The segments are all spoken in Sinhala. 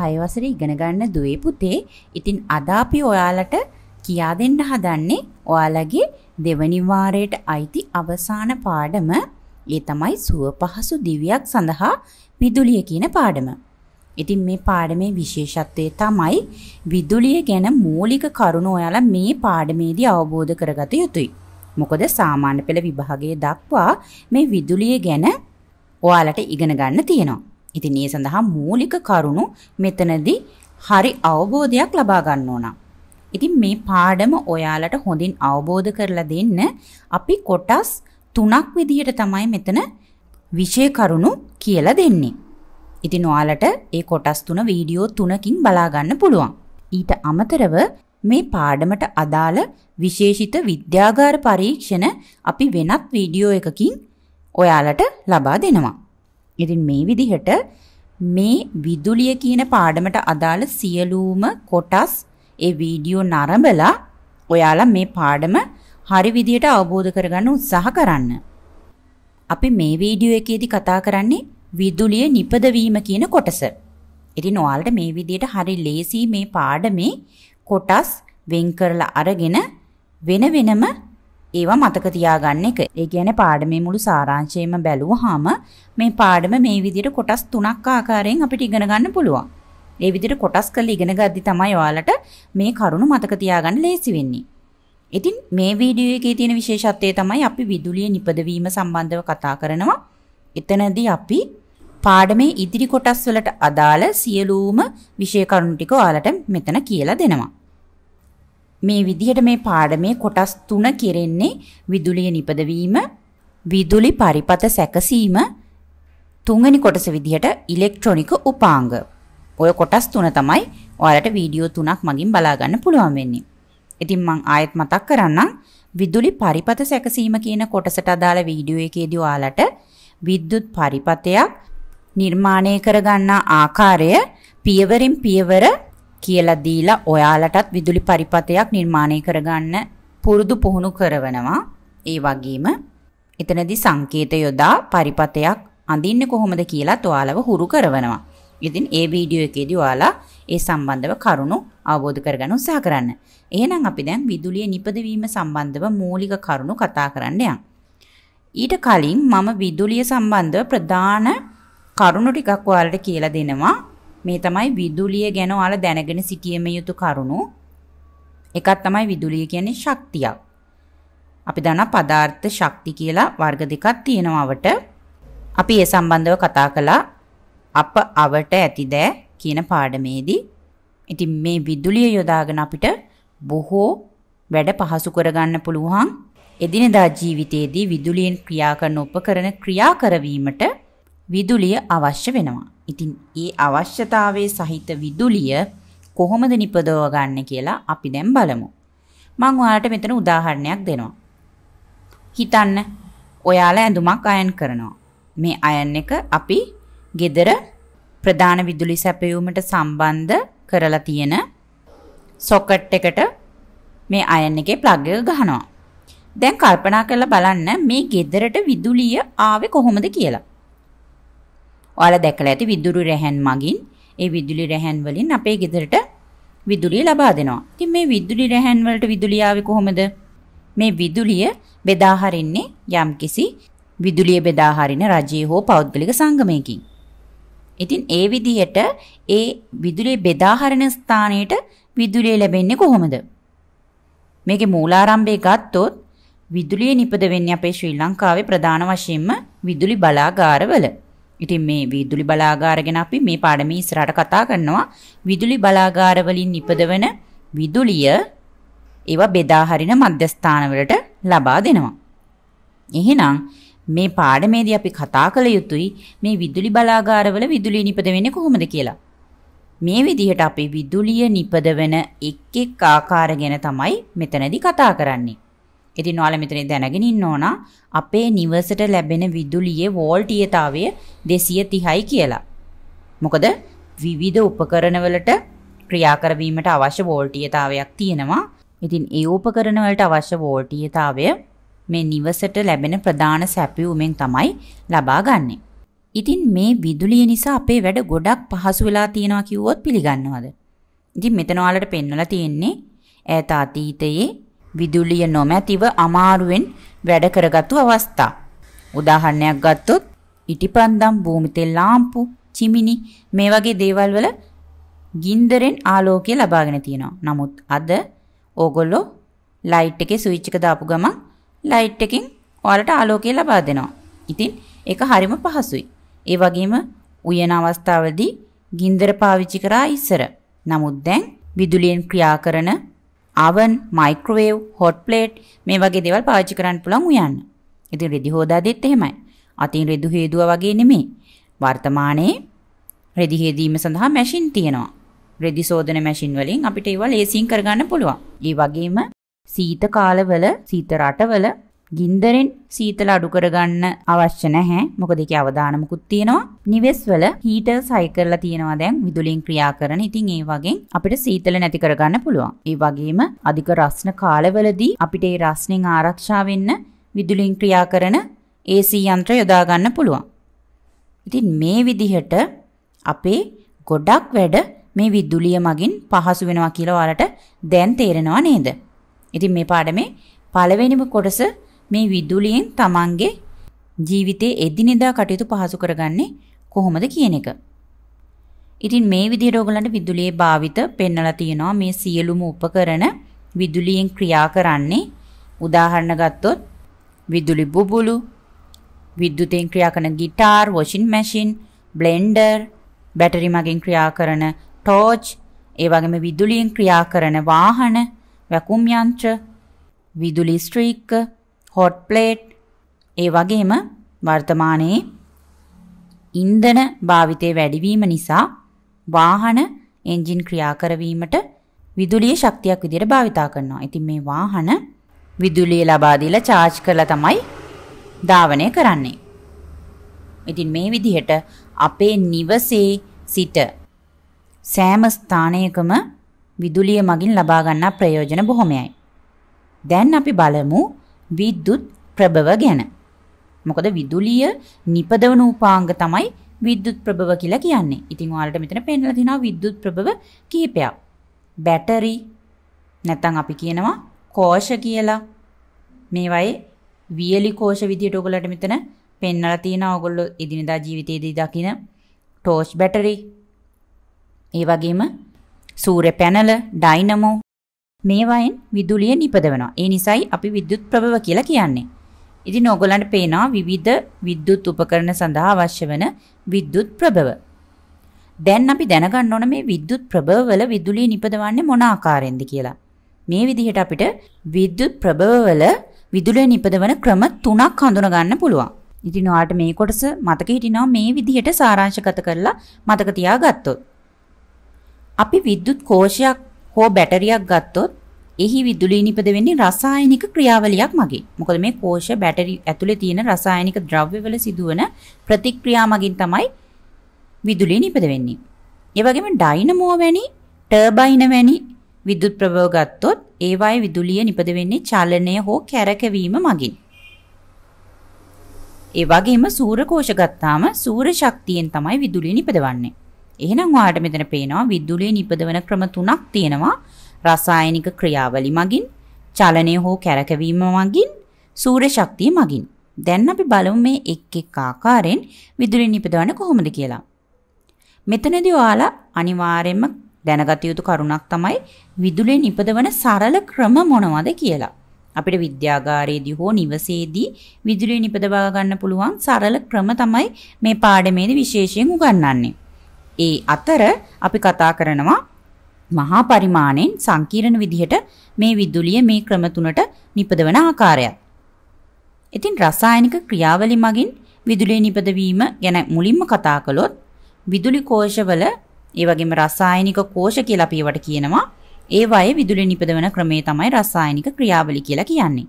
6 වසරේ ඉගෙන ගන්න දුවේ පුතේ. ඉතින් අද අපි ඔයාලට කියා දෙන්න හදන්නේ ඔයාලගේ දෙවනි වාරයට අයිති අවසාන පාඩම. ඒ තමයි සුව පහසු දිවියක් සඳහා විදුලිය කියන පාඩම. ඉතින් මේ පාඩමේ විශේෂත්වය තමයි විදුලිය ගැන මූලික කරුණු ඔයාලා මේ පාඩමේදී අවබෝධ කරගත යුතුයි. මොකද සාමාන්‍ය පෙළ විභාගයේ දක්වා මේ විදුලිය ගැන ඔයාලට ඉගෙන ගන්න තියෙනවා. ඉතින් ඒ සඳහා මූලික කරුණු මෙතනදී හරි අවබෝධයක් ලබා ගන්න ඕන. ඉතින් මේ පාඩම ඔයාලට හොඳින් අවබෝධ කරලා දෙන්න අපි කොටස් තුනක් විදිහට තමයි මෙතන විෂය කරුණු කියලා දෙන්නේ. ඉතින් ඔයාලට ඒ කොටස් තුන වීඩියෝ තුනකින් බලා ගන්න පුළුවන්. ඊට අමතරව මේ පාඩමට අදාළ විශේෂිත විද්‍යාගාර පරීක්ෂණ අපි වෙනත් වීඩියෝ එකකින් ඔයාලට ලබා දෙනවා. ඉතින් මේ විදිහට මේ විදුලිය කියන පාඩමට අදාළ සියලුම කොටස් ඒ වීඩියෝ නරඹලා ඔයාලා මේ පාඩම හරි විදිහට අවබෝධ කරගන්න උත්සාහ කරන්න. අපි මේ වීඩියෝ එකේදී කතා කරන්නේ විදුලිය නිපද වීම කියන කොටස. ඉතින් ඔයාලට මේ විදිහට හරි ලේසි මේ පාඩමේ කොටස් වෙන් කරලා අරගෙන වෙන වෙනම ඒවා මතක තියාගන්න එක. ඒ කියන්නේ පාඩමේ මුළු සාරාංශයම බැලුවාම මේ පාඩම මේ විදිහට කොටස් තුනක් ආකාරයෙන් අපිට ඉගෙන ගන්න පුළුවන්. ඒ විදිහට කොටස් කරලා ඉගෙන ගද්දි තමයි ඔයාලට මේ කරුණු මතක තියාගන්න ලේසි වෙන්නේ. ඉතින් මේ වීඩියෝ එකේ තියෙන විශේෂත්වය තමයි අපි විදුලිය නිපදවීම සම්බන්ධව කතා කරනවා. එතනදී අපි පාඩමේ ඉදිරි කොටස් වලට අදාළ සියලුම විෂය කරුණු ටික ඔයාලට මෙතන කියලා දෙනවා. මේ විදිහට මේ පාඩමේ කොටස් 3 කෙරෙන්නේ විදුලිය නිපදවීම, විදුලි පරිපත සැකසීම, තුන්වෙනි කොටස විදිහට ඉලෙක්ට්‍රොනික උපාංග. ඔය කොටස් 3 තමයි ඔයාලට වීඩියෝ 3ක් මගින් බලා ගන්න පුළුවන් වෙන්නේ. ඉතින් මම ආයෙත් මතක් කරන්නම් විදුලි පරිපත සැකසීම කියන කොටසට අදාළ වීඩියෝ එකේදී ඔයාලට විද්‍යුත් පරිපතයක් නිර්මාණය කරගන්නා ආකාරය පියවරින් පියවර කියලා දීලා ඔයාලටත් විදුලි පරිපථයක් නිර්මාණය කරගන්න පුරුදු පුහුණු කරවනවා. ඒ වගේම එතනදී සංකේත යොදා පරිපථයක් අඳින්නේ කොහොමද කියලාත් ඔයාලව හුරු කරවනවා. ඉතින් ඒ වීඩියෝ එකේදී ඔයාලා ඒ සම්බන්ධව කරුණු අවබෝධ කරගන්න උත්සාහ කරන්න. එහෙනම් අපි දැන් විදුලිය නිපදවීම සම්බන්ධව මූලික කරුණු කතා කරන්න යමු. ඊට කලින් මම විදුලිය සම්බන්ධව ප්‍රධාන කරුණු ටිකක් ඔයාලට කියලා දෙනවා. මේ තමයි විදුලිය ගැන ඔයාලා දැනගෙන සිටීමේ යුතු කරුණු. එකක් තමයි විදුලිය කියන්නේ ශක්තියක්. අපි දන්නා පදාර්ථ ශක්ති කියලා වර්ග දෙකක් තියෙනවවට. අපි ඒ සම්බන්ධව කතා කළා අප අවට ඇතිද කියන පාඩමේදී. ඉතින් මේ විදුලිය යොදාගෙන අපිට බොහෝ වැඩ පහසු කරගන්න පුළුවන්. එදිනෙදා ජීවිතයේදී විදුලියෙන් ක්‍රියා කරන උපකරණ ක්‍රියා කරවීමට විදුලිය අවශ්‍ය වෙනවා. ඉතින් ඒ අවශ්‍යතාවයේ සහිත විදුලිය කොහොමද නිපදව ගන්න කියලා අපි දැන් බලමු. මම ඔයාලට මෙතන උදාහරණයක් දෙනවා. හිතන්න ඔයාලා ඇඳුමක් අයන් කරනවා. මේ අයන් එක අපි ගෙදර ප්‍රධාන විදුලි සැපයීමට සම්බන්ධ කරලා තියෙන සොකට් එකට මේ අයන් එකේ ප්ලග් එක ගහනවා. දැන් කල්පනා කරලා බලන්න මේ ගෙදරට විදුලිය ආවේ කොහොමද කියලා. ඔයාලා දැකලා ඇති විදුලි රැහන් මගින් ඒ විදුලි රැහන් වලින් අපේ ගෙදරට විදුලිය ලබා දෙනවා. ඉතින් මේ විදුලි රැහන් වලට විදුලිය ආවේ කොහොමද? මේ විදුලිය බෙදා හරින්නේ යම්කිසි විදුලිය බෙදා හරින රජයේ හෝ පෞද්ගලික සංගමයකින්. ඉතින් ඒ විදිහට ඒ විදුලිය බෙදා හරින ස්ථානයට විදුලිය ලැබෙන්නේ කොහොමද? මේකේ මූලාරම්භය ගත්තොත් විදුලිය නිපද වෙන්නේ අපේ ශ්‍රී ලංකාවේ ප්‍රධාන වශයෙන්ම විදුලි බලාගාරවල. ඉතින් මේ විදුලි බලාගාර ගැන අපි මේ පාඩමේ ඉස්සරහට කතා කරනවා. විදුලි බලාගාර වලින් නිපදවන විදුලිය ඒවා බෙදා හරින මධ්‍යස්ථානවලට ලබා දෙනවා. එහෙනම් මේ පාඩමේදී අපි කතා කළ යුතුයි මේ විදුලි බලාගාරවල විදුලිය නිපද වෙන්නේ කොහොමද කියලා. මේ විදිහට අපි විදුලිය නිපදවන එක් එක් ආකාර ගැන තමයි මෙතනදී කතා කරන්නේ. ඉතින් ඔයාලා මෙතන දැනගෙන ඉන්න ඕන අපේ නිවසට ලැබෙන විදුලියේ වෝල්ටීයතාවය 230යි කියලා. මොකද විවිධ උපකරණවලට ක්‍රියාකරවීමට අවශ්‍ය වෝල්ටීයතාවයක් තියෙනවා. ඉතින් ඒ උපකරණ වලට අවශ්‍ය වෝල්ටීයතාවය මේ නිවසට ලැබෙන ප්‍රධාන සැපයුමෙන් තමයි ලබාගන්නේ. ඉතින් මේ විදුලිය නිසා අපේ වැඩ ගොඩක් පහසු වෙලා තියෙනවා කිව්වොත් පිළිගන්නවද? ඉතින් මෙතන ඔයාලට පෙන්වලා තියෙන්නේ ඈත අතීතයේ විදුලිය නොමැතිව අමාරුවෙන් වැඩ කරගත්තු අවස්ථා. උදාහරණයක් ගත්තොත් ඉටිපන්දම් භූමිතේ ලාම්පු, චිමිනි මේ වගේ දේවල් වල ගින්දරෙන් ආලෝකය ලබාගෙන තියෙනවා. නමුත් අද ඕගොල්ලෝ ලයිට් එකේ ස්විච් එක දාපු ගමන් ලයිට් එකකින් ඔයාලට ආලෝකය ලබා දෙනවා. ඉතින් ඒක හරිම පහසුයි. ඒ වගේම උයන අවස්ථාවේදී ගින්දර පාවිච්චි කරා ඉස්සර. නමුත් දැන් විදුලියෙන් ක්‍රියා කරන අවන්, මයික්‍රෝවේව්, හොට් ප්ලේට් මේ වගේ දේවල් පාවිච්චි කරන්න පුළුවන් උයන්න. ඉතින් රෙදි හොදාදෙත් එහෙමයි. අතින් රෙදි හේදුවා වගේ නෙමෙයි. වර්තමානයේ රෙදි හේදීම සඳහා මැෂින් තියෙනවා. රෙදි සෝදන මැෂින් වලින් අපිට ඒවා ලේසියෙන් කරගන්න පුළුවන්. ඒ වගේම සීත කාලවල, සීත රටවල ගින්දරෙන් සීතල අඩු කරගන්න අවශ්‍ය නැහැ. මොකද ඒකේ අවදානමකුත් තියෙනවා. නිවෙස්වල හීටර්ස් හයි කරලා තියෙනවා දැන් විදුලියෙන් ක්‍රියා කරන. ඉතින් ඒ වගේ අපිට සීතල නැති කරගන්න පුළුවන්. ඒ වගේම අධික රස්න කාලවලදී අපිට ඒ රස්නෙන් ආරක්ෂා වෙන්න විදුලියෙන් ක්‍රියා කරන AC යන්ත්‍ර යොදා ගන්න පුළුවන්. ඉතින් මේ විදිහට අපේ ගොඩක් වැඩ මේ විදුලිය මගින් පහසු වෙනවා කියලා ඔයාලට දැන් තේරෙනවා නේද? ඉතින් මේ පාඩමේ පළවෙනිම කොටස මේ විදුලියෙන් තමන්ගේ ජීවිතයේ එදිනෙදා කටයුතු පහසු කරගන්නේ කොහොමද කියන එක. ඉතින් මේ විදිහට ඔයගලන්ට විදුලියේ භාවිත පෙන්වලා තියෙනවා මේ සියලුම උපකරණ විදුලියෙන් ක්‍රියා කරන්නේ උදාහරණ ගත්තොත් විදුලි බුබුලු විදුලියෙන් ක්‍රියා කරන গিitar, washing machine, blender, බැටරි මගින් ක්‍රියා කරන ටෝච්, ඒ වගේම විදුලියෙන් ක්‍රියා කරන වාහන, වැකුම් යන්ත්‍ර, විදුලි ස්ට්‍රීක්ක හොට් ප්ලේට් ඒ වගේම වර්තමානයේ ඉන්ධන භාවිතය වැඩිවීම නිසා වාහන එන්ජින් ක්‍රියා කරවීමට විදුලිය ශක්තියක් විදිහට භාවිතා කරනවා. ඉතින් මේ වාහන විදුලිය ලබා දීලා charge කරලා තමයි ධාවනය කරන්නේ. ඉතින් මේ විදිහට අපේ නිවසේ සිට සෑම ස්ථානයකම විදුලිය මගින් ලබා ගන්නා ප්‍රයෝජන බොහොමයයි. දැන් අපි බලමු විද්‍යුත් ප්‍රබව ගැන. මොකද විදුලිය නිපදවන උපාංග තමයි විද්‍යුත් ප්‍රබව කියලා කියන්නේ. ඉතින් ඔයාලට මෙතන පෙන්නලා තියෙනවා විද්‍යුත් ප්‍රබව කීපයක්. බැටරි නැත්නම් අපි කියනවා කෝෂ කියලා. මේවයි වියලි කෝෂ විදියට ඔයගලට මෙතන පෙන්නලා තියෙනවා. ඔයගොල්ලෝ එදිනදා ජීවිතයේදී දකින ටෝච් බැටරි. ඒ වගේම සූර්ය පැනල, ඩයිනමෝ මේවායින් විදුලිය නිපදවනවා. ඒ නිසායි අපි විද්‍යුත් ප්‍රභව කියලා කියන්නේ. ඉතින් ඕගොල්ලන්ට පේනවා විවිධ විද්‍යුත් උපකරණ සඳහා අවශ්‍ය වන විද්‍යුත් ප්‍රභව. දැන් අපි දැනගන්න ඕන මේ විද්‍යුත් ප්‍රභවවල විදුලිය නිපදවන්නේ මොන ආකාරයෙන්ද කියලා. මේ විදිහට අපිට විද්‍යුත් ප්‍රභවවල විදුලිය නිපදවන ක්‍රම තුනක් හඳුනගන්න පුළුවන්. ඉතින් ඔයාලට මේ කොටස මතක හිටිනවා මේ විදිහට සාරාංශගත කරලා මතක තියාගත්තොත්. අපි විද්‍යුත් කෝෂයක් හෝ බැටරියක් ගත්තොත් එහි විදුලි නිපද වෙන්නේ රසායනික ක්‍රියාවලියක් මගින්. මොකද මේ කෝෂ බැටරි ඇතුලේ තියෙන රසායනික ද්‍රව්‍යවල සිදුවන ප්‍රතික්‍රියා මගින් තමයි විදුලිය නිපද වෙන්නේ. ඒ වගේම ඩයිනමෝ වැනි, ටර්බයින වැනි විදුලි ප්‍රභව ගත්තොත් ඒවායේ විදුලිය නිපද වෙන්නේ චලනය හෝ කැරකවීම මගින්. ඒ වගේම සූර්ය කෝෂ ගත්තාම සූර්ය ශක්තියෙන් තමයි විදුලිය නිපදවන්නේ. එහෙනම් ඔයාලට මෙතන පේනවා විදුලිය නිපදවන ක්‍රම තුනක් තියෙනවා. රසායනික ක්‍රියාවලි මගින්, චලනය හෝ කැරකවීම මගින්, සූර්ය ශක්තිය මගින්. දැන් අපි බලමු මේ එක් එක් ආකාරයෙන් විදුලිය නිපදවන්නේ කොහොමද කියලා. මෙතනදී ඔයාලා අනිවාර්යයෙන්ම දැනගත යුතු කරුණක් තමයි විදුලිය නිපදවන සරල ක්‍රම මොනවද කියලා. අපිට විද්‍යාගාරයේදී හෝ නිවසේදී විදුලිය නිපදවා ගන්න පුළුවන් සරල ක්‍රම තමයි මේ පාඩමේදී විශේෂයෙන් උගන්වන්නේ. ඒ අතර අපි කතා කරනවා මහා පරිමාණයෙන් සංකීර්ණ විදිහට මේ විදුලිය මේ ක්‍රම තුනට නිපදවන ආකාරයත්. ඉතින් රසායනික ක්‍රියාවලිය මගින් විදුලිය නිපදවීම ගැන මුලින්ම කතා කළොත් විදුලි කෝෂවල ඒ වගේම රසායනික කෝෂ කියලා අපි ඒවට කියනවා. ඒවායේ විදුලිය නිපදවන ක්‍රමය තමයි රසායනික ක්‍රියාවලිය කියලා කියන්නේ.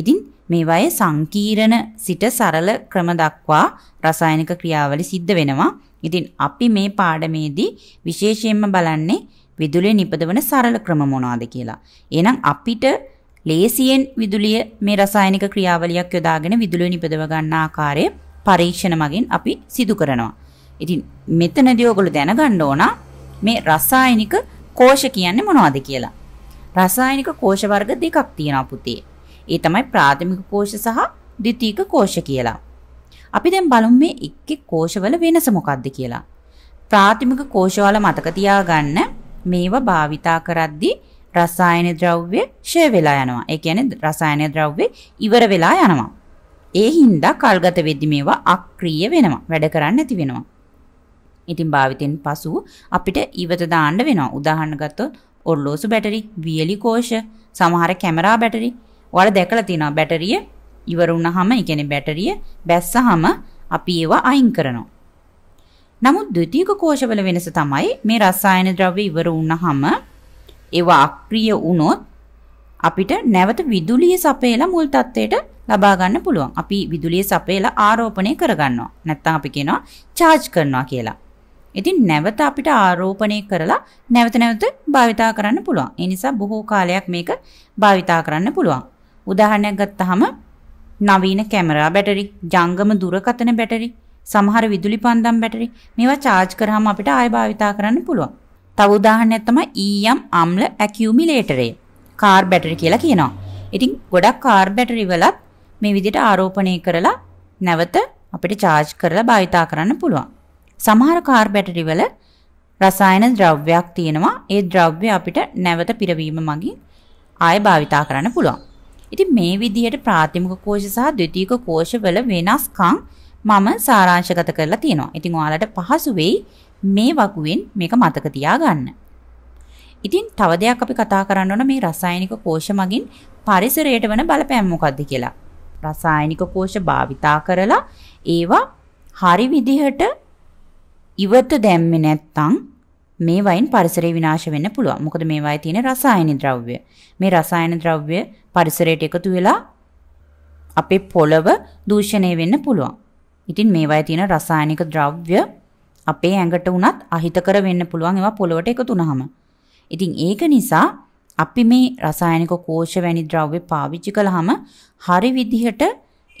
ඉතින් මේවායේ සංකීර්ණ සිට සරල ක්‍රම දක්වා රසායනික ක්‍රියාවලි සිද්ධ වෙනවා. ඉතින් අපි මේ පාඩමේදී විශේෂයෙන්ම බලන්නේ විදුලිය නිපදවන සරල ක්‍රම මොනවාද කියලා. එහෙනම් අපිට ලේසියෙන් විදුලිය මේ රසායනික ක්‍රියාවලියක් යොදාගෙන විදුලිය නිපදව ගන්න ආකාරය පරීක්ෂණ මගින් අපි සිදු කරනවා. ඉතින් මෙතනදී ඔයගොල්ලෝ දැනගන්න ඕන මේ රසායනික කෝෂ කියන්නේ මොනවද කියලා. රසායනික කෝෂ වර්ග දෙකක් තියෙනවා පුතේ. ඒ තමයි ප්‍රාථමික කෝෂ සහ ද්විතීක කෝෂ කියලා. අපි දැන් බලමු මේ එක් එක් කෝෂවල වෙනස මොකක්ද කියලා. ප්‍රාථමික කෝෂවල මතක තියාගන්න මේවා භාවිතා කරද්දී රසායන ද්‍රව්‍ය ෂය වෙලා යනවා. ඒ කියන්නේ රසායන ද්‍රව්‍ය ඉවර වෙලා යනවා. ඒ හින්දා කල්ගත වෙද්දි මේවා අක්‍රීය වෙනවා. වැඩ කරන්නේ නැති වෙනවා. ඉතින් භාවිතෙන් පසු අපිට ඉවත දාන්න වෙනවා. උදාහරණ ගත්තොත් ඔරලෝසු බැටරි, වියලි කෝෂ, සමහර කැමරා බැටරි ඔයාලා දැකලා තියෙනවා බැටරිය ඉවර වුණාම, ඒ කියන්නේ බැටරිය බැස්සහම අපි ඒවා අයින් කරනවා. නමුත් ද්විතීක කෝෂවල වෙනස තමයි මේ රසායන ද්‍රව්‍ය ඉවර වුණාම ඒවා අක්‍රිය වුණොත් අපිට නැවත විදුලිය සපයලා මුල් තත්ත්වයට ලබා ගන්න පුළුවන්. අපි විදුලිය සපයලා ආරෝපණය කරගන්නවා. නැත්තම් අපි කියනවා charge කරනවා කියලා. ඉතින් නැවත අපිට ආරෝපණය කරලා නැවත නැවත භාවිතා කරන්න පුළුවන්. ඒ නිසා බොහෝ කාලයක් මේක භාවිතා කරන්න පුළුවන්. උදාහරණයක් ගත්තාම නවීන කැමරා බැටරි, ජංගම දුරකථන බැටරි, සමහර විදුලි පන්දම් බැටරි මේවා charge කරාම අපිට ආය භාවිතා කරන්න පුළුවන්. තව උදාහරණයක් තමයි ඊයම් අම්ල ඇකියුමිලේටරය. කාර් බැටරි කියලා කියනවා. ඉතින් ගොඩක් කාර් බැටරි වලත් මේ විදිහට ආරෝපණය කරලා නැවත අපිට charge කරලා භාවිතා කරන්න පුළුවන්. සමහර කාර් බැටරි වල රසායන ද්‍රව්‍යයක් තියෙනවා. ඒ ද්‍රව්‍ය අපිට නැවත පිරවීම මගින් ආය භාවිතා කරන්න පුළුවන්. ඉතින් මේ විදිහට ප්‍රාථමික කෝෂ සහ ද්විතීයික කෝෂවල වෙනස්කම් මම සාරාංශගත කරලා තියෙනවා. ඉතින් ඔයාලට පහසු වෙයි මේ වගුවෙන් මේක මතක තියාගන්න. ඉතින් තව දෙයක් අපි කතා කරන්න ඕන මේ රසායනික කෝෂ මගින් පරිසරයට වන බලපෑම මොකක්ද කියලා. රසායනික කෝෂ භාවිතා කරලා ඒවා හරි විදිහට ඉවත දැම්මේ නැත්නම් මේ වයින් පරිසරය විනාශ වෙන්න පුළුවන්. මොකද මේ වයින් තියෙන රසායන ද්‍රව්‍ය. මේ රසායන ද්‍රව්‍ය පරිසරයට එකතු වෙලා අපේ පොළව දූෂණය වෙන්න පුළුවන්. ඉතින් මේ වයින් තියෙන රසායනික ද්‍රව්‍ය අපේ ඇඟට උනත් අහිතකර වෙන්න පුළුවන් ඒවා පොළවට එකතු වුනහම. ඉතින් ඒක නිසා අපි මේ රසායනික කෝෂ වැනි ද්‍රව්‍ය පාවිච්චි කළාම හරි විදිහට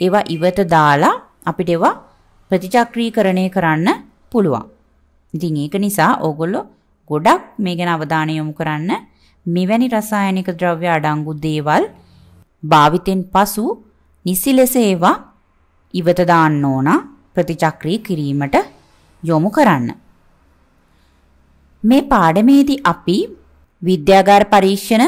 ඒවා ඉවත දාලා අපිට ඒවා ප්‍රතිචක්‍රීකරණය කරන්න පුළුවන්. ඉතින් ඒක නිසා ඕගොල්ලෝ ගොඩක් මේ ගැන අවධානය යොමු කරන්න මෙවැනි රසායනික ද්‍රව්‍ය අඩංගු දේවල් භාවිතෙන් පසු නිසි ලෙස ඒවා ඉවත දාන්න ඕන ප්‍රතිචක්‍රී කිරීමට යොමු කරන්න. මේ පාඩමේදී අපි විද්‍යාගාර පරීක්ෂණ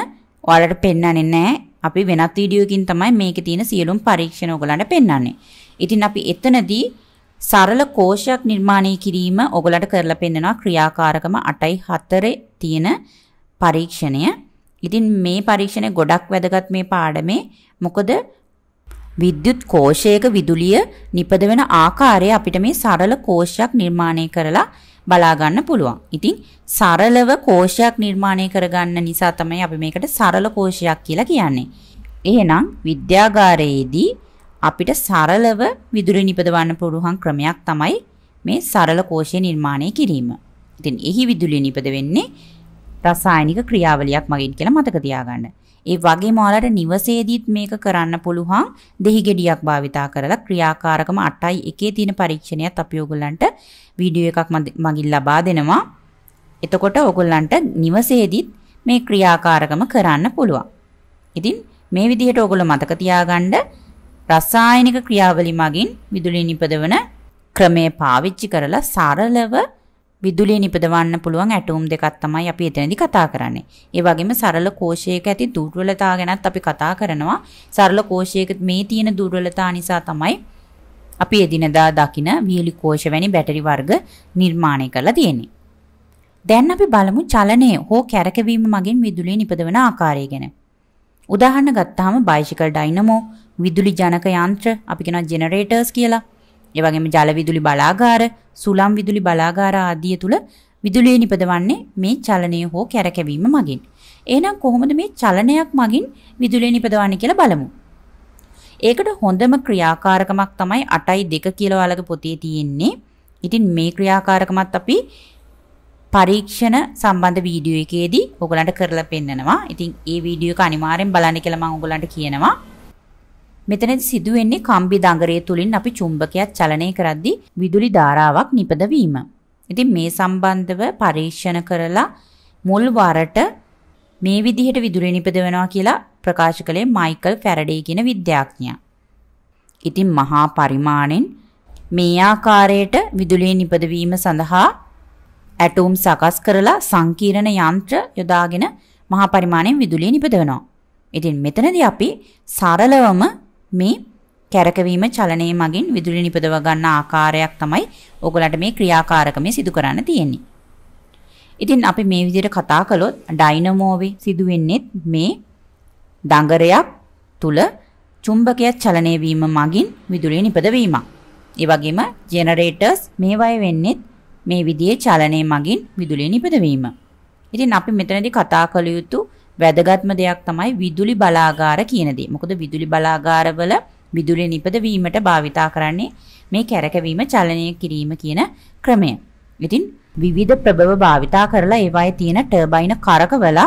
ඔයාලට පෙන්වන්නේ නැහැ. අපි වෙනත් වීඩියෝ එකකින් තමයි මේකේ තියෙන සියලුම පරීක්ෂණ ඔයගලන්ට පෙන්වන්නේ. ඉතින් අපි එතනදී සරල කෝෂයක් නිර්මාණය කිරීම ඔගලට කරලා පෙන්නනවා ක්‍රියාකාරකම 8යි 4 තියෙන පරීක්ෂණය. ඉතින් මේ පරීක්ෂණය ගොඩක් වැදගත් මේ පාඩමේ. මොකද විද්‍යුත් කෝෂයක විදුලිය නිපද වෙන ආකාරය අපිට මේ සරල කෝෂයක් නිර්මාණය කරලා බලා ගන්න පුළුවන්. ඉතින් සරලව කෝෂයක් නිර්මාණය කරගන්න නිසා තමයි අපි මේකට සරල කෝෂයක් කියලා කියන්නේ. එහෙනම් විද්‍යාගාරයේදී අපිට සරලව විදුලි නිපදවන්න පුළුවන් ක්‍රමයක් තමයි මේ සරල කෝෂය නිර්මාණය කිරීම. ඉතින් එහි විදුලිය නිපද වෙන්නේ රසායනික ක්‍රියාවලියක් මගින් කියලා මතක තියාගන්න. ඒ වගේම ඔයාලට නිවසේදීත් මේක කරන්න පුළුවන් දෙහි ගෙඩියක් භාවිතා කරලා ක්‍රියාකාරකම 8.1 තියෙන පරීක්ෂණයත් අපි ඔයගොල්ලන්ට වීඩියෝ එකක් මගින් ලබා දෙනවා. එතකොට ඔයගොල්ලන්ට නිවසේදීත් මේ ක්‍රියාකාරකම කරන්න පුළුවන්. ඉතින් මේ විදිහට ඔයගොල්ලෝ මතක තියාගන්න රසායනික ක්‍රියාවලි මගින් විදුලිය නිපදවන ක්‍රමය පාවිච්චි කරලා සරලව විදුලිය නිපදවන්න පුළුවන් ඇටෝම් දෙකක් තමයි අපි එතනදී කතා කරන්නේ. ඒ වගේම සරල කෝෂයක ඇති දුර්වලතා ගැනත් අපි කතා කරනවා. සරල කෝෂයක මේ තියෙන දුර්වලතා නිසා තමයි අපි එදිනදා දකින විහිලි කෝෂ වැනි බැටරි වර්ග නිර්මාණය කරලා තියෙන්නේ. දැන් අපි බලමු චලනය හෝ කැරකවීම මගින් විදුලිය නිපදවන ආකාරය ගැන. උදාහරණ ගත්තාම බයිසිකල් ඩයිනමෝ, විදුලි ජනක යන්ත්‍ර අපි කියනවා ජෙනරේටර්ස් කියලා. ඒ වගේම ජල විදුලි බලාගාර, සුළම් විදුලි බලාගාර ආදිය තුල විදුලිය නිපදවන්නේ මේ චලනය හෝ කැරකැවීම මගින්. එහෙනම් කොහොමද මේ චලනයක් මගින් විදුලිය නිපදවන්නේ කියලා බලමු. ඒකට හොඳම ක්‍රියාකාරකමක් තමයි 8.2 කියලා ඔයාලගේ පොතේ තියෙන්නේ. ඉතින් මේ ක්‍රියාකාරකමත් අපි පරීක්ෂණ සම්බන්ධ වීඩියෝ එකේදී ඔයගලන්ට කරලා පෙන්නනවා. ඉතින් ඒ වීඩියෝ එක අනිවාර්යෙන් බලන්න කියලා මම ඔයගලන්ට කියනවා. මෙතනදි සිදුවෙන්නේ කම්බි දඟරය තුලින් අපි චුම්බකයක් චලනය කරද්දී විදුලි ධාරාවක් නිපද වීම. ඉතින් මේ සම්බන්ධව පරීක්ෂණ කරලා මුල් වරට මේ විදිහට විදුලි නිපද වෙනවා කියලා ප්‍රකාශ කළේ මයිකල් ෆැරඩේ කියන විද්‍යාඥයා. ඉතින් මහා පරිමාණෙන් මේ ආකාරයට විදුලිය නිපදවීම සඳහා ඇටෝම් සකස් කරලා සංකීර්ණ යන්ත්‍ර යොදාගෙන මහා පරිමාණයෙන් විදුලිය නිපදවනවා. ඉතින් මෙතනදී අපි සරලවම මේ කැරකවීම චලනයේ මගින් විදුලි නිපදව ගන්න ආකාරයක් තමයි ඔයගලට මේ ක්‍රියාකාරකමේ සිදු කරන්න තියෙන්නේ. ඉතින් අපි මේ විදිහට කතා කළොත් ඩයිනමෝවේ සිදු වෙන්නේ මේ දඟරයක් තුල චුම්බකය චලනය වීම මගින් විදුලිය නිපදවීමක්. ඒ වගේම ජෙනරේටර්ස් මේවය වෙන්නේ මේ විදිහේ චලනයේ මගින් විදුලිය නිපදවීම. ඉතින් අපි මෙතනදී කතා කළ යුතු වැදගත්ම දෙයක් තමයි විදුලි බලාගාර කියන දේ. මොකද විදුලි බලාගාරවල විදුලි නිපදවීමට භාවිතා කරන්නේ මේ කැරකවීම චලනය කිරීම කියන ක්‍රමය. ඉතින් විවිධ ප්‍රබව භාවිතා කරලා ඒවායේ තියෙන ටර්බයින කරකවලා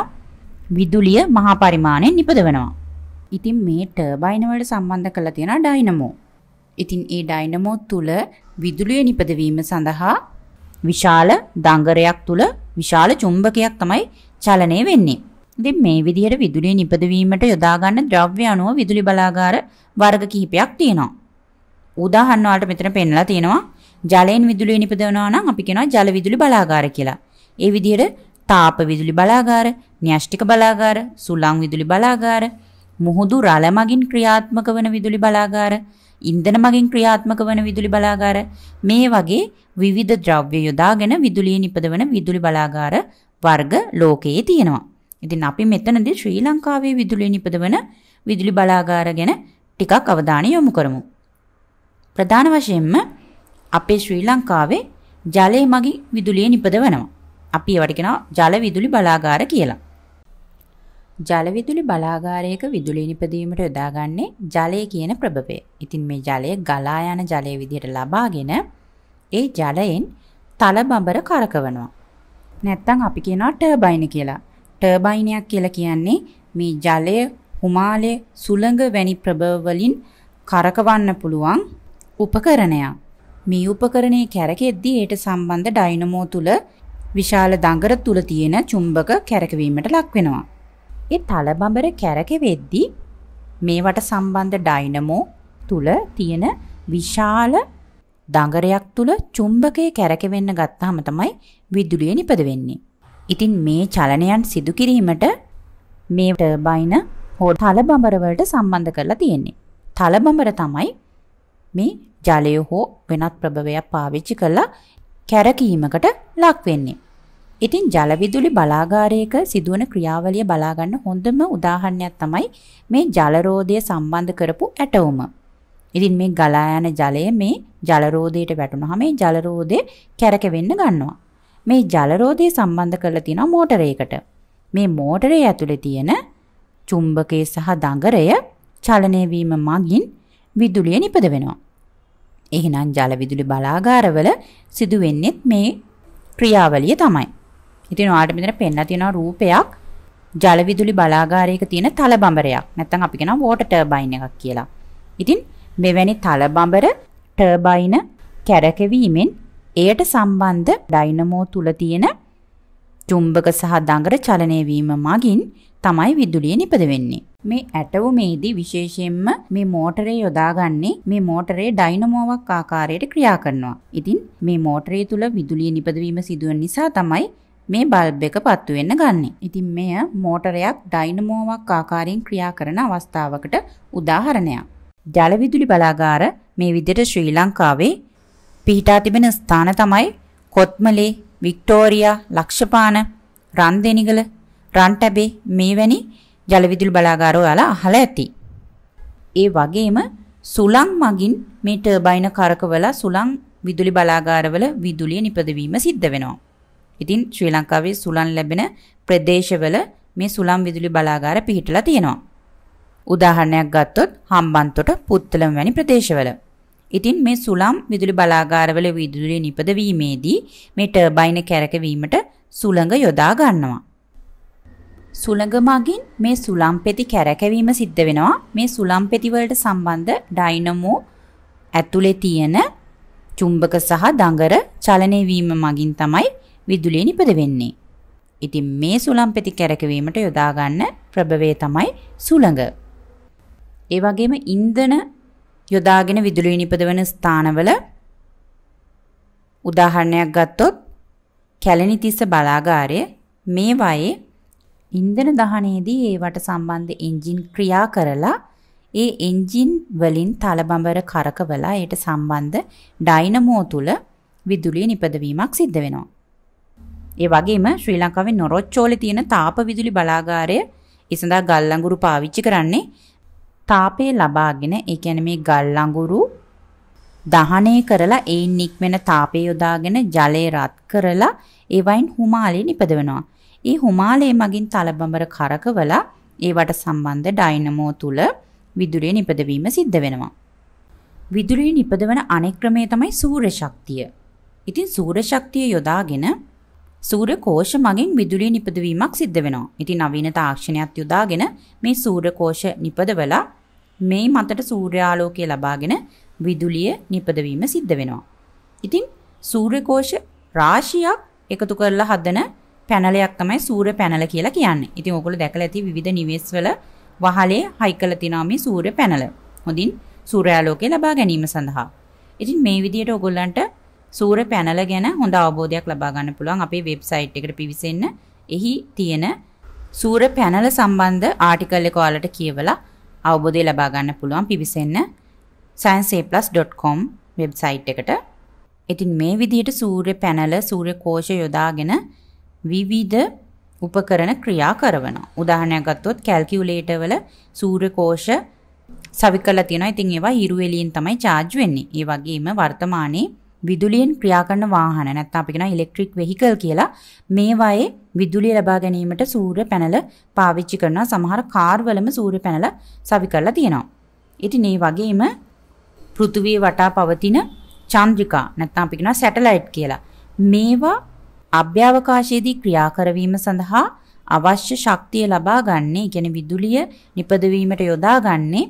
විදුලිය මහා පරිමාණයෙන් නිපදවනවා. ඉතින් මේ ටර්බයින වලට සම්බන්ධ කරලා තියෙන ඩයිනමෝ. ඉතින් ඒ ඩයිනමෝ තුල විදුලිය නිපදවීම සඳහා විශාල දඟරයක් තුල විශාල චුම්බකයක් තමයි චලනය වෙන්නේ. ඉතින් මේ විදිහට විදුලිය නිපදවීමට යොදාගන්න ද්‍රව්‍ය අණුව විදුලි බලාගාර වර්ග කිහිපයක් තියෙනවා. උදාහරණ වලට මෙතන පෙන්ලා තියෙනවා ජලයෙන් විදුලිය නිපදවනවා නම් අපි කියනවා ජල විදුලි බලාගාර කියලා. ඒ විදිහට තාප විදුලි බලාගාර, න්‍යෂ්ටික බලාගාර, සුළං විදුලි බලාගාර, මුහුදු රළ මගින් ක්‍රියාත්මක වන විදුලි බලාගාර, ඉන්ධන මගින් ක්‍රියාත්මක වන විදුලි බලාගාර මේ වගේ විවිධ ද්‍රව්‍ය යොදාගෙන විදුලිය නිපදවන විදුලි බලාගාර වර්ග ලෝකයේ තියෙනවා. ඉතින් අපි මෙතනදී ශ්‍රී ලංකාවේ විදුලිය නිපදවන විදුලි බලාගාර ගැන ටිකක් අවධානය යොමු කරමු. ප්‍රධාන වශයෙන්ම අපේ ශ්‍රී ලංකාවේ ජලය මගින් විදුලිය නිපදවනවා. අපි ඒවට කියනවා ජල විදුලි බලාගාර කියලා. ජල විදුලි බලාගාරයක විදුලිය නිපදවීමට යොදාගන්නේ ජලය කියන ප්‍රභවය. ඉතින් මේ ජලය ගලා යන ජලය විදිහට ලබාගෙන ඒ ජලයෙන් තල බඹර කරකවනවා. නැත්තම් අපි කියනවා ටර්බයින කියලා. ටර්බයිනයක් කියලා කියන්නේ මේ ජලය හුමාලය සුළඟ වැනි ප්‍රභව වලින් කරකවන්න පුළුවන් උපකරණයක්. මේ උපකරණයේ කැරකෙද්දී ඒට සම්බන්ධ ඩයිනමෝ තුල විශාල දඟර තුල තියෙන චුම්බක කැරකවීමට ලක් වෙනවා. ඒ තලබඹර කැරකෙද්දී මේවට සම්බන්ධ ඩයිනමෝ තුල තියෙන විශාල දඟරයක් තුල චුම්බකය කැරකෙවෙන්න ගත්තාම තමයි විදුලිය නිපද වෙන්නේ. ඉතින් මේ චලනයන් සිදු කිරීමට මේ ටර්බයින හෝ තලබඹර වලට සම්බන්ධ කරලා තියෙන්නේ. තලබඹර තමයි මේ ජලය හෝ වෙනත් ප්‍රභවයක් පාවිච්චි කරලා කැරකීමකට ලක් වෙන්නේ. ඉතින් ජල විදුලි බලාගාරයක සිදුවන ක්‍රියාවලිය බලා ගන්න හොඳම උදාහරණයක් තමයි මේ ජල රෝධය සම්බන්ධ කරපු ඇටවුම. ඉතින් මේ ගලා යන ජලය මේ ජල රෝධයට වැටුනහම මේ ජල රෝධය කැරකෙවෙන්න ගන්නවා. මේ ජලරෝධය සම්බන්ධ කරලා තියෙනවා මෝටරයකට. මේ මෝටරය ඇතුලේ තියෙන චුම්බකයේ සහ දඟරය චලනය වීම මගින් විදුලිය නිපද වෙනවා. එහෙනම් ජල විදුලි බලාගාරවල සිදු වෙන්නේ මේ ක්‍රියාවලිය තමයි. ඉතින් ඔයාලට මෙතන පෙන්නලා තියෙනවා රූපයක් ජල විදුලි බලාගාරයක තියෙන තල බඹරයක්. නැත්නම් අපි කියනවා වෝටර් ටර්බයින් එකක් කියලා. ඉතින් මෙවැනි තල බඹර ටර්බයින කැරකෙවීමෙන් එයට සම්බන්ධ ඩයිනමෝ තුල තියෙන චුම්බක සහ දඟර චලනය වීම මගින් තමයි විදුලිය නිපද වෙන්නේ. මේ ඇටවුමේදී විශේෂයෙන්ම මේ මෝටරේ යොදාගන්නේ මේ මෝටරේ ඩයිනමෝවක් ආකාරයට ක්‍රියා කරනවා. ඉතින් මේ මෝටරේ තුල විදුලිය නිපදවීම සිදුවන නිසා තමයි මේ බල්බ් එක පත්තු වෙන්න ගන්නෙ. ඉතින් මෙය මෝටරයක් ඩයිනමෝවක් ආකාරයෙන් ක්‍රියා කරන අවස්ථාවකට උදාහරණයක්. ජල විදුලි බලාගාර මේ විදිහට ශ්‍රී ලංකාවේ පිහිටා තිබෙන ස්ථාන තමයි කොත්මලේ, වික්ටෝරියා, ලක්ෂපාන, රන්දෙනිගල, රන්ටැබේ මේවැනි ජල විදුලි බලාගාර ඔයාලා අහලා ඇති. ඒ වගේම සුළං මගින් මේ ටර්බයින කරකවලා සුළං විදුලි බලාගාරවල විදුලිය නිපදවීම සිද්ධ වෙනවා. ඉතින් ශ්‍රී ලංකාවේ සුළං ලැබෙන ප්‍රදේශවල මේ සුළං විදුලි බලාගාර පිහිටලා තියෙනවා. උදාහරණයක් ගත්තොත් හම්බන්තොට පුත්තලම වැනි ප්‍රදේශවල ඉතින් මේ සුළම් විදුලි බලාගාරවල විදුලිය නිපදවීමේදී මේ ටර්බයින කැරකවීමට සුළඟ යොදා ගන්නවා. සුළඟ මගින් මේ සුළම් පෙති කැරකවීම සිද්ධ වෙනවා. මේ සුළම් පෙති වලට සම්බන්ධ ඩයිනමෝ ඇතුලේ තියෙන චුම්බක සහ දඟර චලනය වීම මගින් තමයි විදුලිය නිපද වෙන්නේ. ඉතින් මේ සුළම් පෙති කැරකවීමට යොදා ගන්න ප්‍රභවය තමයි සුළඟ. ඒ වගේම ඉන්ධන යොදාගෙන විදුලිය නිපදවන ස්ථානවල උදාහරණයක් ගත්තොත් කැලණිතිස්ස බලාගාරය මේ වයේ ඉන්ධන දහනයේදී ඒවට සම්බන්ධ එන්ජින් ක්‍රියා කරලා ඒ එන්ජින් වලින් තලබඹර කරකවලා ඒට සම්බන්ධ ඩයිනමෝ තුල විදුලිය නිපදවීමක් සිද්ධ වෙනවා. ඒ වගේම ශ්‍රී ලංකාවේ නොරොච්චෝලේ තියෙන තාප විදුලි බලාගාරය ඉසඳා ගල්ලඟුරු පාවිච්චි කරන්නේ තාපය ලබාගෙන ඒ කියන්නේ මේ ගල් අඟුරු දහණය කරලා ඒන් නික්මෙන තාපය යොදාගෙන ජලය රත් කරලා ඒවයින් හුමාලේ නිපදවනවා. ඒ හුමාලේ මගින් තලබඹර කරකවලා ඒවට සම්බන්ධ ඩයිනමෝ තුල විදුලිය නිපදවීම සිද්ධ වෙනවා. විදුලිය නිපදවන අනෙක් ක්‍රමය තමයි සූර්ය ශක්තිය. ඉතින් සූර්ය ශක්තිය යොදාගෙන සූර්ය කෝෂ මගින් විදුලිය නිපදවීමක් සිද්ධ වෙනවා. ඉතින් නවීන තාක්ෂණයක් යොදාගෙන මේ සූර්ය කෝෂ නිපදවලා මේ මතට සූර්යාලෝකය ලබාගෙන විදුලිය නිපදවීම සිද්ධ වෙනවා. ඉතින් සූර්ය කෝෂ රාශියක් එකතු කරලා හදන පැනලයක් තමයි සූර්ය පැනල කියලා කියන්නේ. ඉතින් ඔයගොල්ලෝ දැකලා ඇති විවිධ නිවෙස්වල වහලේ හයි කරලා තිනවා මේ සූර්ය පැනල. හොඳින් සූර්යාලෝකය ලබා ගැනීම සඳහා. ඉතින් මේ විදිහට ඔයගොල්ලන්ට සූර්ය පැනල ගැන හොඳ අවබෝධයක් ලබා ගන්න පුළුවන් අපේ වෙබ්සයිට් එකට පිවිසෙන්න. එහි තියෙන සූර්ය පැනල සම්බන්ධ ආටිකල් එක ඔයාලට කියවලා අවබෝධය ලබා ගන්න පුළුවන් පිවිසෙන්න science.com වෙබ්සයිට් එකට. ඉතින් මේ විදිහට සූර්ය පැනල සූර්ය කෝෂ යොදාගෙන විවිධ උපකරණ ක්‍රියා කරනවා. උදාහරණයක් ගත්තොත් කැල්කියුලේටර් වල සූර්ය කෝෂ සවි කරලා තියෙනවා. ඉතින් ඒවා හිරු එළියෙන් තමයි charge වෙන්නේ. ඒ වගේම වර්තමානයේ විදුලියෙන් ක්‍රියා කරන වාහන නැත්නම් අපි කියනවා ඉලෙක්ට්‍රික් වෙහිකල් කියලා මේවායේ විදුලිය ලබා ගැනීමට සූර්ය පැනල පාවිච්චි කරනවා සමහර කාර්වලම සූර්ය පැනල සවි කරලා තියෙනවා. ඉතින් මේ වගේම පෘථිවිය වටා පවතින චන්ද්‍රිකා නැත්නම් අපි කියනවා සැටලයිට් කියලා. මේවා අභ්‍යවකාශයේදී ක්‍රියා කරවීම සඳහා අවශ්‍ය ශක්තිය ලබා ගන්න, කියන්නේ විදුලිය නිපදවීමට යොදා ගන්නේ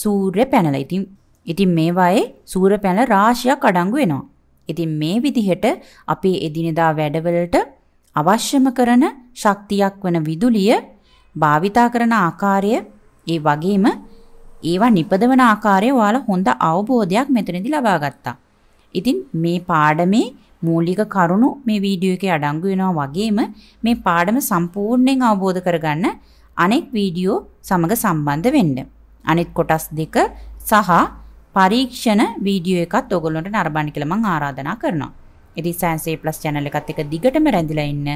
සූර්ය පැනල. ඉතින් ඉතින් මේවායේ සූරපැන රාශියක් අඩංගු වෙනවා. ඉතින් මේ විදිහට අපේ එදිනෙදා වැඩවලට අවශ්‍යම කරන ශක්තියක් වන විදුලිය භාවිතා කරන ආකාරය ඒ වගේම ඒවා නිපදවන ආකාරය ඔයාලා හොඳ අවබෝධයක් මෙතනදී ලබා ගත්තා. ඉතින් මේ පාඩමේ මූලික කරුණු මේ වීඩියෝ එකේ අඩංගු වෙනවා වගේම මේ පාඩම සම්පූර්ණයෙන් අවබෝධ කරගන්න අනෙක් වීඩියෝ සමග සම්බන්ධ වෙන්න. අනෙක් කොටස් දෙක සහ පරීක්ෂණ වීඩියෝ එකත් ඔයගොල්ලන්ට නරඹන්න කියලා මම ආරාධනා කරනවා. ඉතින් සයන්ස් A+ channel එකත් එක්ක දිගටම රැඳිලා ඉන්න.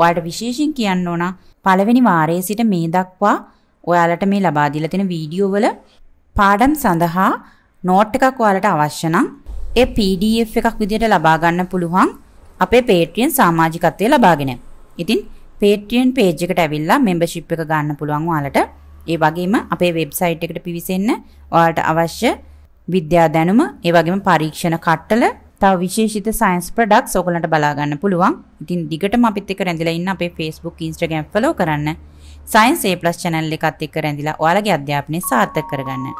ඔයාලට විශේෂයෙන් කියන්න ඕන පළවෙනි වාරයේ සිට මේ දක්වා ඔයාලට මේ ලබා දීලා තියෙන වීඩියෝ වල පාඩම් සඳහා නෝට් එකක් ඔයාලට අවශ්‍ය නම් ඒ PDF එකක් විදිහට ලබා ගන්න පුළුවන් අපේ Patreon සමාජිකත්වයේ ලබාගෙන. ඉතින් Patreon page එකට ඇවිල්ලා membership එක ගන්න පුළුවන් ඔයාලට. ඒ වගේම අපේ වෙබ්සයිට් එකට පිවිසෙන්න ඔයාලට අවශ්‍ය විද්‍යා දැනුම, ඒ වගේම පරීක්ෂණ කට්ටල, තව විශේෂිත සයන්ස් ප්‍රොඩක්ට්ස් ඔයගලන්ට බලා ගන්න පුළුවන්. ඉතින් දිගටම අපිත් එක්ක රැඳිලා ඉන්න අපේ Facebook, Instagram follow කරන්න. Science A+ channel එකත් එක්ක රැඳිලා ඔයාලගේ අධ්‍යාපනය සාර්ථක කරගන්න.